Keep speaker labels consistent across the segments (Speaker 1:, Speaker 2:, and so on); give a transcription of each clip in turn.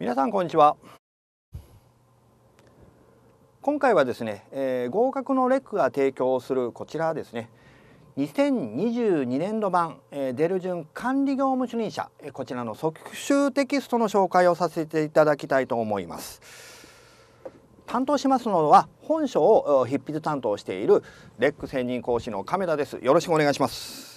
Speaker 1: 皆さんこんにちは今回はですね、えー、合格のレックが提供するこちらですね2022年度版、えー、デルジュン管理業務主任者、えー、こちらの即習テキストの紹介をさせていただきたいと思います担当しますのは本書を筆筆担当しているレック専任講師の亀田ですよろしくお願いします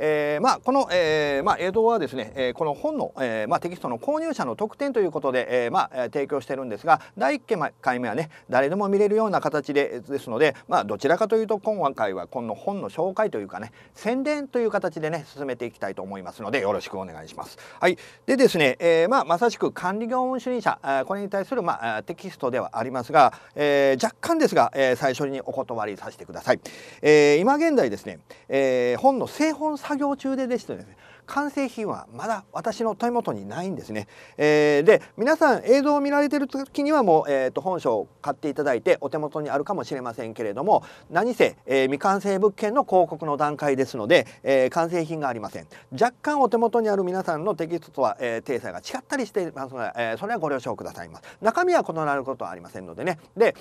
Speaker 1: えーまあ、この、えーまあ、江戸はですね、えー、この本の、えーまあ、テキストの購入者の特典ということで、えーまあ、提供してるんですが第1回目はね誰でも見れるような形でですので、まあ、どちらかというと今回はこの本の紹介というかね宣伝という形でね進めていきたいと思いますのでよろしくお願いします。はい、でですね、えーまあ、まさしく管理業務主任者これに対する、まあ、テキストではありますが、えー、若干ですが、えー、最初にお断りさせてください。えー、今現在ですね、えー、本の製本作業中ででしてですね完成品はまだ私の手元にないんですね、えー、で皆さん映像を見られてる時にはもう、えーと、本書を買っていただいてお手元にあるかもしれませんけれども何せ、えー、未完成物件の広告の段階ですので、えー、完成品がありません若干お手元にある皆さんのテキストとは、えー、定裁が違ったりしていますので、えー、それはご了承くださいま中身は異なることはありませんのでねで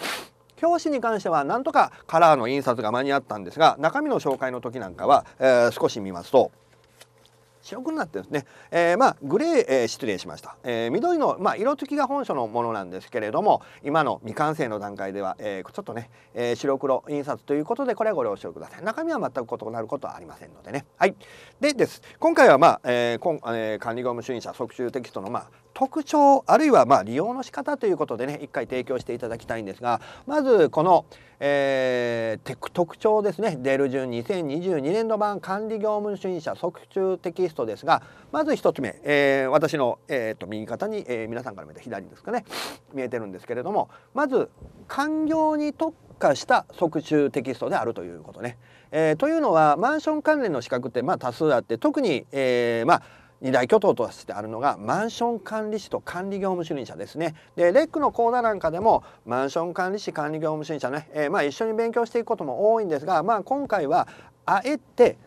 Speaker 1: 表紙に関してはなんとかカラーの印刷が間に合ったんですが中身の紹介の時なんかは、えー、少し見ますと白くなってですね、えー、まあグレー、えー、失礼しました、えー、緑の、まあ、色付きが本書のものなんですけれども今の未完成の段階では、えー、ちょっとね、えー、白黒印刷ということでこれはご了承ください中身は全く異なることはありませんのでねはいでです今回はまあ、えーこんえー、管理業務主任者即習テキストのまあ特徴あるいはま利用の仕方ということでね一回提供していただきたいんですがまずこの、えー、特徴ですねデルジュン2022年度版管理業務主任者即中テキストですがまず1つ目、えー、私の、えー、と右肩に、えー、皆さんから見た左ですかね見えてるんですけれどもまず官業に特化した即中テキストであるということね。えー、というのはマンション関連の資格ってまあ多数あって特に、えー、まあ二大巨頭としてあるのがマンション管理士と管理業務主任者ですねでレックの講座なんかでもマンション管理士管理業務主任者ね、えー、まあ一緒に勉強していくことも多いんですが、まあ、今回はあえて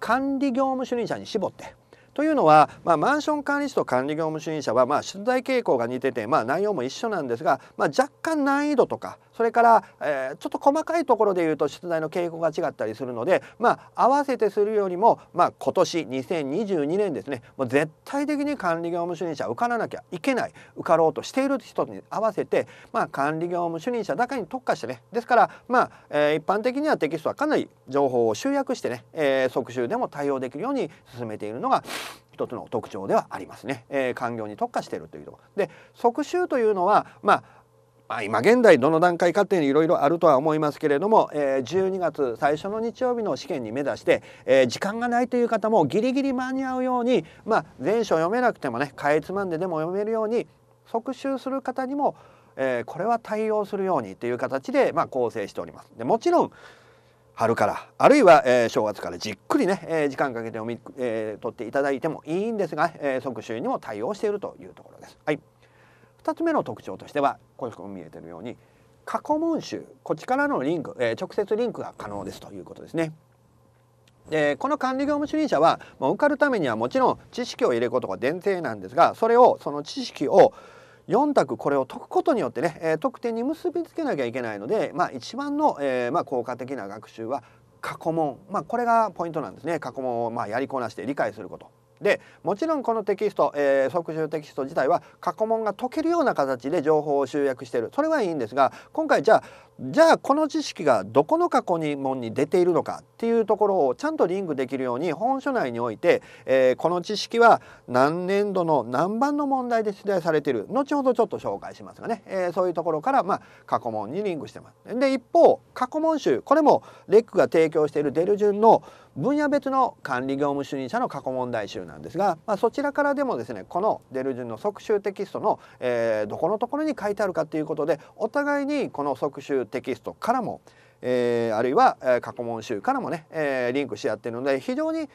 Speaker 1: 管理業務主任者に絞ってというのは、まあ、マンション管理士と管理業務主任者は、まあ、出題傾向が似てて、まあ、内容も一緒なんですが、まあ、若干難易度とかそれから、えー、ちょっと細かいところで言うと出題の傾向が違ったりするので、まあ、合わせてするよりも、まあ、今年2022年ですねもう絶対的に管理業務主任者受からなきゃいけない受かろうとしている人に合わせて、まあ、管理業務主任者だけに特化してねですから、まあえー、一般的にはテキストはかなり情報を集約してね、えー、即習でも対応できるように進めているのが一つの特徴ではありますね、えー、官業に特化しているというところで即習というのはまあまあ、今現在どの段階かっていうのいろいろあるとは思いますけれども、えー、12月最初の日曜日の試験に目指して、えー、時間がないという方もギリギリ間に合うように、まあ、全書読めなくてもねかえつまんででも読めるように即習する方にも、えー、これは対応するようにという形で、まあ、構成しております。でもちろん春からあるいは、えー、正月からじっくりね、えー、時間かけて読み、えー、取っていただいてもいいんですが、えー、即習にも対応しているというところです。はい2つ目の特徴としてはこに見えてるように過去問集こっちからのリンク、えー、直接リンクが可能ですということですね。でこの管理業務主任者は、まあ、受かるためにはもちろん知識を入れることが前提なんですがそれをその知識を4択これを解くことによってね、え得点に結びつけなきゃいけないので、まあ、一番の、えーまあ、効果的な学習は過去問、まあ、これがポイントなんですね過去問をまあやりこなして理解することでもちろんこのテキスト、えー、即習テキスト自体は過去問が解けるような形で情報を集約しているそれはいいんですが今回じゃあじゃあこの知識がどこの過去に門に出ているのかっていうところをちゃんとリンクできるように本書内において、えー、この知識は何年度の何番の問題で出題されている後ほどちょっと紹介しますがね、えー、そういうところから、まあ、過去問にリンクしてます。で一方過去問集これもレックが提供しているデルジュンの分野別の管理業務主任者の過去問題集なんですが、まあ、そちらからでもですねこのデルジュンの即習テキストの、えー、どこのところに書いてあるかということでお互いにこの即習テキストからも、えー、あるいは、え過去問集からもね、えリンクし合っているので非常に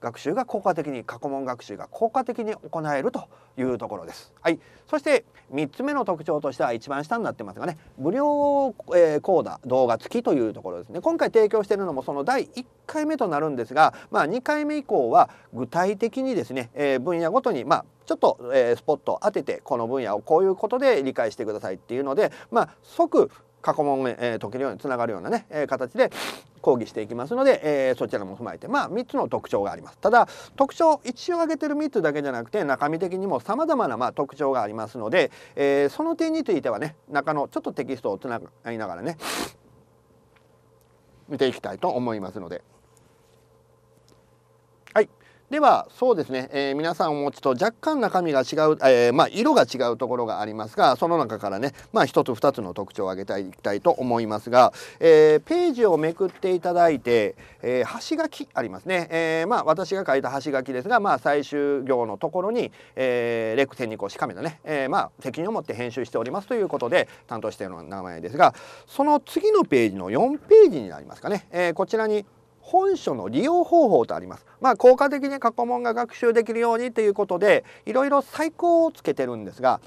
Speaker 1: 学習が効果的に過去問学習が効果的に行えるというところです。はい、そして3つ目の特徴としては一番下になってますがね無料、えー、講座動画付きというところですね今回提供しているのもその第1回目となるんですが、まあ、2回目以降は具体的にですね、えー、分野ごとに、まあ、ちょっと、えー、スポットを当ててこの分野をこういうことで理解してくださいっていうので、まあ、即、過去問、え解けるようにつながるようなね、え形で講義していきますので、えー、そちらも踏まえてまあ3つの特徴がありますただ特徴一応挙げてる3つだけじゃなくて中身的にもさまざまなまあ特徴がありますので、えー、その点についてはね中のちょっとテキストをつながりながらね見ていきたいと思いますので。ではそうですね、えー、皆さんお持ちと若干中身が違う、えー、まあ、色が違うところがありますがその中からね、まあ、1つ2つの特徴を挙げていきたいと思いますが、えー、ページをめくっていただいて、え端書きありますね、えまあ、私が書いた端書きですが、まあ、最終行のところに、えレクセンニコシカメのね、えまあ、責任を持って編集しておりますということで担当している名前ですがその次のページの4ページになりますかね、えこちらに本書の利用方法とあります。まあ、効果的に過去問が学習できるようにということでいろいろ最高をつけてるんですが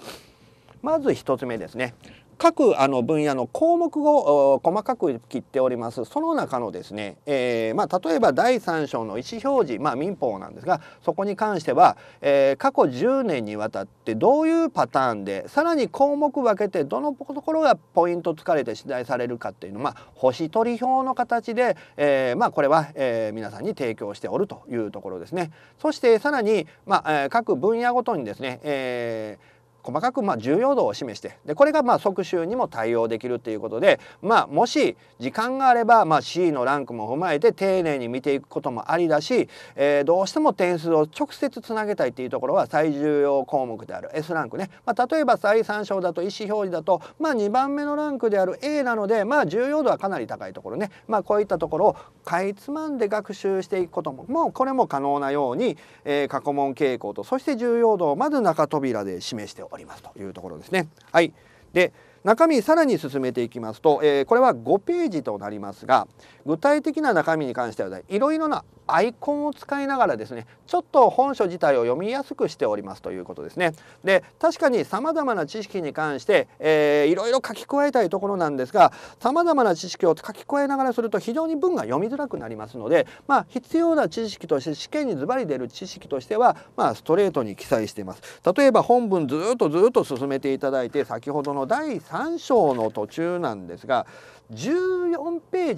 Speaker 1: まず1つ目ですね各あの分野の項目を細かく切っておりますその中のですね、えー、まあ、例えば第3章の意思表示、まあ、民法なんですがそこに関しては、えー、過去10年にわたってどういうパターンでさらに項目分けてどのところがポイントつかれて取材されるかっていうのまあ、星取り表の形で、えー、まあ、これは、え皆さんに提供しておるというところですね。そしてさらに、まあ、各分野ごとにですね、えー細かくま重要度を示してでこれがまあ即習にも対応できるということで、まあ、もし時間があればまあ C のランクも踏まえて丁寧に見ていくこともありだし、えー、どうしても点数を直接つなげたいっていうところは最重要項目である S ランクね、まあ、例えば再参照だと意思表示だと、まあ、2番目のランクである A なので、まあ、重要度はかなり高いところね、まあ、こういったところをかいつまんで学習していくことももうこれも可能なように、えー、過去問傾向とそして重要度をまず中扉で示しておりますというところですね。はい、で中身さらに進めていきますと、えー、これは5ページとなりますが具体的な中身に関してはいろいろなアイコンを使いながらですねちょっと本書自体を読みやすくしておりますということですね。で確かにさまざまな知識に関して、えいろいろ書き加えたいところなんですがさまざまな知識を書き加えながらすると非常に文が読みづらくなりますので、まあ、必要な知識として試験にズバリ出る知識としては、まあ、ストレートに記載しています。例えば本文ずっとずっと進めていただいて先ほどの第3章の途中なんですが14ペー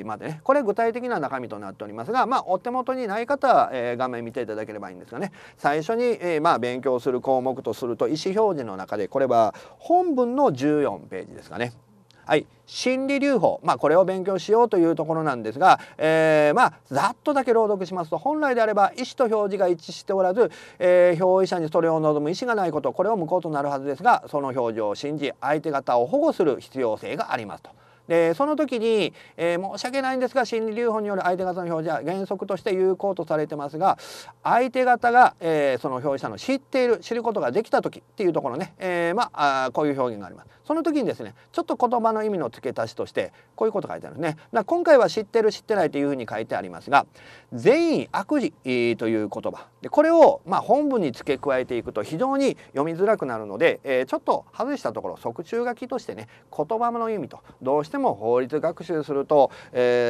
Speaker 1: ジまでねこれ具体的な中身となっておりますが、まあ、お手元にない方は、え画面見ていただければいいんですがね最初に、えまあ、勉強する項目とすると意思表示の中でこれは本文の14ページですかねはい、心理留保、まあ、これを勉強しようというところなんですが、えー、まあざっとだけ朗読しますと本来であれば意思と表示が一致しておらず、えー、表意者にそれを望む意思がないことこれを無効となるはずですがその表情を信じ相手方を保護する必要性がありますと。でその時に、えー、申し訳ないんですが心理留保による相手方の表示は原則として有効とされてますが相手方が、えー、その表示者の知っている知ることができた時っていうところね、えー、まあこういう表現があります。その時にですねちょっと言葉の意味の付け足しとしてこういうこと書いてあるんですね。だ今回は知ってる知ってないというふうに書いてありますが善意悪事、という言葉でこれをまあ本文に付け加えていくと非常に読みづらくなるので、えー、ちょっと外したところ側中書きとしてね言葉の意味とどうしてもも法律学習すると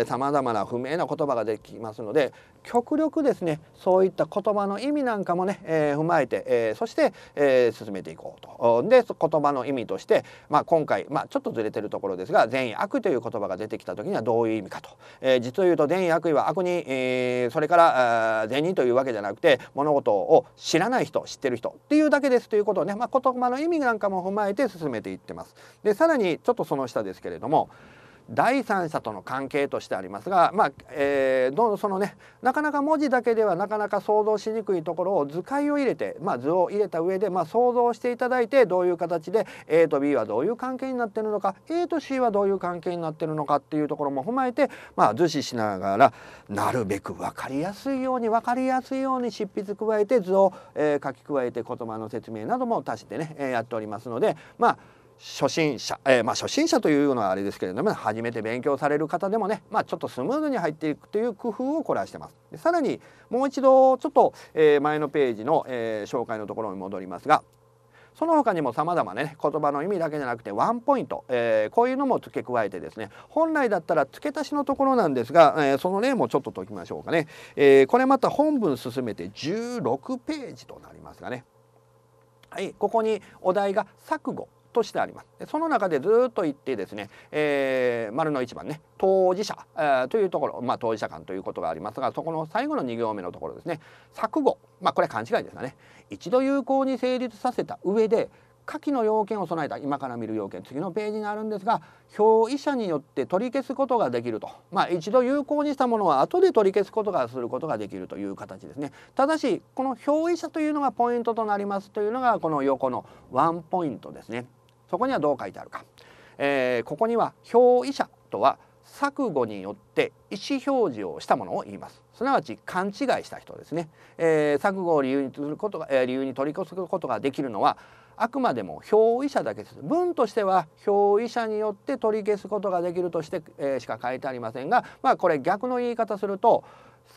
Speaker 1: さまざまな不明な言葉ができますので極力ですねそういった言葉の意味なんかもね、えー、踏まえて、えー、そして、えー、進めていこうと。で言葉の意味として、まあ、今回、まあ、ちょっとずれてるところですが善意悪という言葉が出てきた時にはどういう意味かと。えー、実を言うと善意悪意は悪人、えー、それから善意というわけじゃなくて物事を知らない人知ってる人っていうだけですということをね、まあ、言葉の意味なんかも踏まえて進めていってます。でさらにちょっとその下ですけれども、第三者との関係としてありますが、まあえー、どそのねなかなか文字だけではなかなか想像しにくいところを図解を入れて、まあ、図を入れた上で、まあ、想像していただいてどういう形で A と B はどういう関係になってるのか A と C はどういう関係になってるのかっていうところも踏まえて、まあ、図示しながらなるべく分かりやすいように分かりやすいように執筆加えて図を、えー、書き加えて言葉の説明なども足してね、えー、やっておりますのでまあ初心者、えー、まあ初心者というのはあれですけれども初めて勉強される方でもね、まあ、ちょっとスムーズに入っていくという工夫をこらしてます。でさらにもう一度ちょっと、えー、前のページの、えー、紹介のところに戻りますがその他にもさまざまね言葉の意味だけじゃなくてワンポイント、えー、こういうのも付け加えてですね本来だったら付け足しのところなんですが、えー、その例もちょっと解きましょうかね、えー、これまた本文進めて16ページとなりますがねはいここにお題が「錯誤」としてあります。その中でずっと言ってですね、えー、丸の1番ね当事者、えー、というところ、まあ、当事者間ということがありますがそこの最後の2行目のところですね錯誤、まあ、これは勘違いですかね一度有効に成立させた上で下記の要件を備えた今から見る要件次のページにあるんですが表意者によって取り消すことができると、まあ、一度有効にしたものは後で取り消すことがすることができるという形ですねただしこの表意者というのがポイントとなりますというのがこの横のワンポイントですね。そこにはどう書いてあるか、えー、ここには表意者とは錯誤によって意思表示をしたものを言いますすなわち勘違いした人ですね、えー、錯誤を理由にすることが、えー、理由に取り越すことができるのはあくまでも表意者だけです文としては表意者によって取り消すことができるとして、えー、しか書いてありませんがまあこれ逆の言い方すると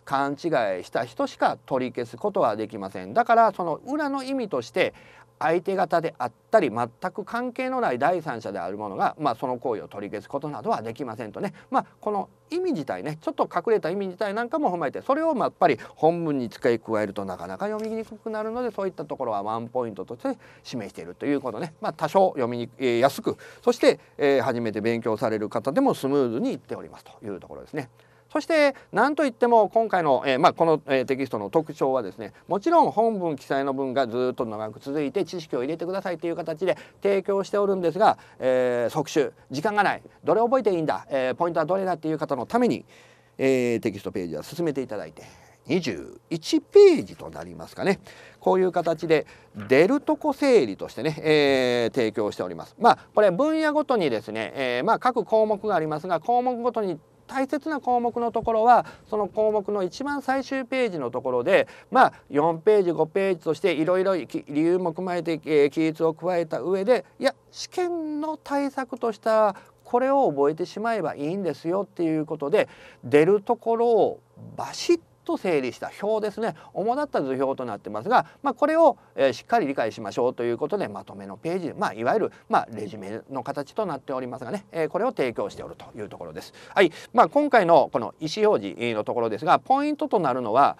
Speaker 1: 勘違いした人しか取り消すことはできませんだからその裏の意味として相手方であったり全く関係のない第三者であるものが、まあ、その行為を取り消すことなどはできませんとね、まあ、この意味自体ねちょっと隠れた意味自体なんかも踏まえてそれをやっぱり本文に付け加えるとなかなか読みにくくなるのでそういったところはワンポイントとして示しているということね、まあ、多少読みに、えー、やすくそして、えー、初めて勉強される方でもスムーズにいっておりますというところですね。そして何といっても今回の、えー、まあ、この、えテキストの特徴はですねもちろん本文記載の文がずっと長く続いて知識を入れてくださいという形で提供しておるんですが、えー、即習時間がないどれ覚えていいんだ、えポイントはどれだっていう方のために、えテキストページは進めていただいて21ページとなりますかねこういう形で出るとこ整理としてね、えー、提供しておりますまあこれ分野ごとにですね、えー、まあ各項目がありますが項目ごとに大切な項目のところはその項目の一番最終ページのところでまあ4ページ5ページとしていろいろ理由も踏まえて、えー、記述を加えた上でいや試験の対策としたこれを覚えてしまえばいいんですよっていうことで出るところをバシッと整理した表ですね主だった図表となってますが、まあ、これを、えー、しっかり理解しましょうということでまとめのページ、まあ、いわゆる、まあ、レジュメの形となっておりますがね、えー、これを提供しておるというところです。はいまあ、今回のこの意思表示のところですがポイントとなるのは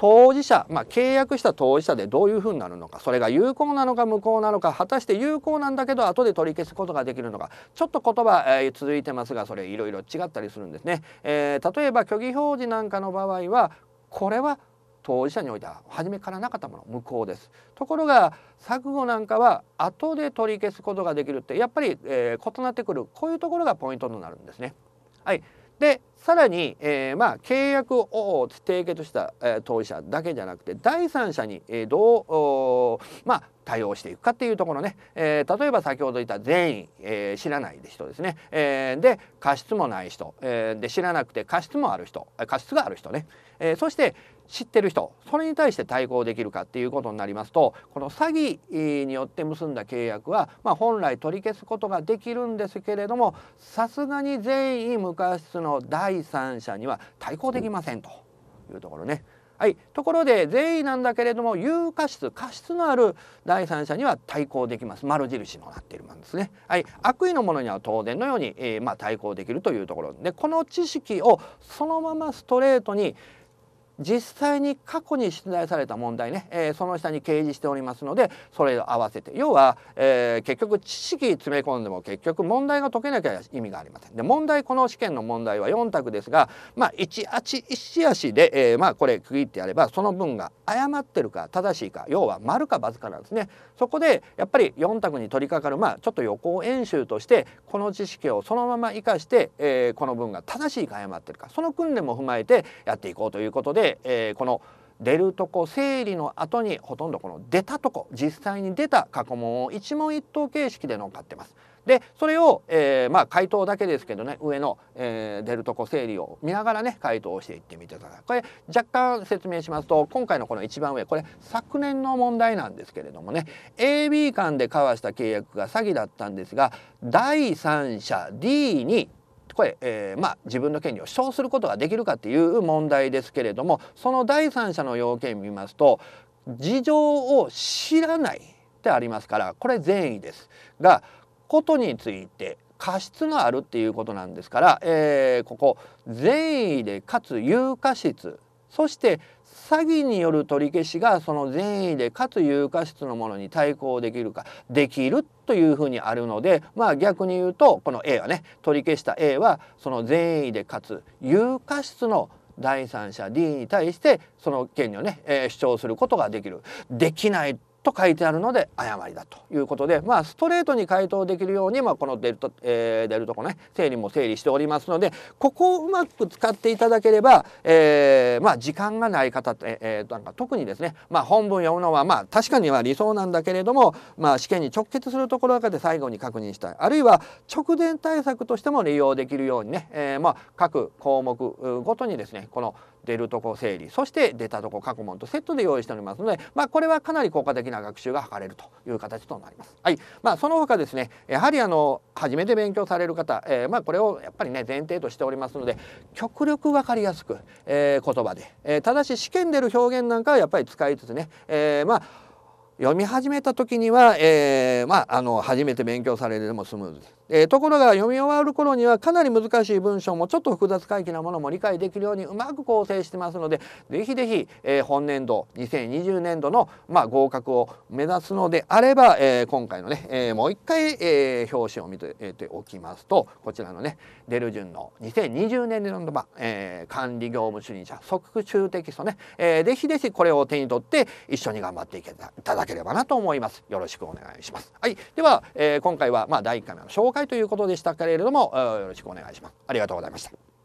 Speaker 1: 当事者、まあ、契約した当事者でどういうふうになるのかそれが有効なのか無効なのか果たして有効なんだけど後で取り消すことができるのかちょっと言葉、えー、続いてますがそれいろいろ違ったりするんですね、えー、例えば虚偽表示なんかの場合はこれは当事者においては初めからなかったもの無効ですところが錯誤なんかは後で取り消すことができるってやっぱり、えー、異なってくるこういうところがポイントになるんですね。はい、でさらに、えー、まあ、契約を締結した、え当事者だけじゃなくて第三者に、えどうまあ、対応していくかっていうところね、えー、例えば先ほど言った善意、えー、知らない人ですね、えー、で過失もない人、えー、で知らなくて過失もある人過失がある人ね、えー、そして知ってる人それに対して対抗できるかっていうことになりますとこの詐欺によって結んだ契約は、まあ、本来取り消すことができるんですけれどもさすがに善意無過失の第第三者には対抗できませんというところね。はい、ところで善意なんだけれども有価質過失のある第三者には対抗できます丸印のなっているものですね、はい、悪意のものには当然のように、えー、まあ、対抗できるというところでこの知識をそのままストレートに、実際に過去に出題された問題ね、えー、その下に掲示しておりますのでそれを合わせて要は、えー、結局知識詰め込んでも結局問題が解けなきゃ意味がありません。で問題この試験の問題は4択ですが、まあ、1足1足で、えー、まあ、これ区切ってやればその分が誤ってるか正しいか要は丸か×かなんですね。そこでやっぱり4択に取り掛かる、まあ、ちょっと予行演習としてこの知識をそのまま生かして、えこの分が正しいか誤ってるかその訓練も踏まえてやっていこうということでで、えー、この出るとこ整理の後にほとんどこの出たとこ実際に出た過去問を一問一答形式で乗っかってます。でそれを、えー、まあ回答だけですけどね上の、えー、出るとこ整理を見ながらね回答をしていってみてください。これ若干説明しますと今回のこの一番上これ昨年の問題なんですけれどもね AB 間で交わした契約が詐欺だったんですが第三者 D にこれ、えー、まあ、自分の権利を主張することができるかっていう問題ですけれどもその第三者の要件見ますと事情を知らないってありますからこれ善意ですがことについて過失があるっていうことなんですから、えー、ここ善意でかつ有過失そして詐欺による取り消しがその善意でかつ有価質のものに対抗できるかできるというふうにあるのでまあ逆に言うとこの A はね取り消した A はその善意でかつ有価質の第三者 D に対してその権利をね、えー、主張することができる。できないと書いてあるので誤りだということで、まあ、ストレートに回答できるように、まあ、このデルと、えー、デルとこね整理も整理しておりますのでここをうまく使っていただければ、えー、まあ、時間がない方、えー、なんか特にですね、まあ、本文読むのは、まあ、確かには理想なんだけれども、まあ、試験に直結するところだけで最後に確認したいあるいは直前対策としても利用できるようにね、えー、まあ、各項目ごとにですねこの出るとこ整理そして出たとこ過去問とセットで用意しておりますので、まあ、これはかなり効果的な学習が図れるという形となります。はいまあ、その他ですねやはりあの初めて勉強される方、えー、まあ、これをやっぱりね前提としておりますので極力わかりやすく、えー、言葉で、えただし試験出る表現なんかはやっぱり使いつつね、えまあ読み始めた時には、えー、まあ、あの初めて勉強されるでもスムーズです、えー、ところが読み終わる頃にはかなり難しい文章もちょっと複雑回帰なものも理解できるようにうまく構成してますので是非是非えー、本年度2020年度の、まあ、合格を目指すのであれば、え今回のね、えもう一回、え表紙を見て,、えておきますとこちらのねデルジュンの2020年度あえ管理業務主任者即中テキストね、えー、ぜひぜひこれを手に取って一緒に頑張っていけただければなと思いますよろしくお願いしますはいでは、えー、今回はまあ第1回目の紹介ということでしたけれどもよろしくお願いしますありがとうございました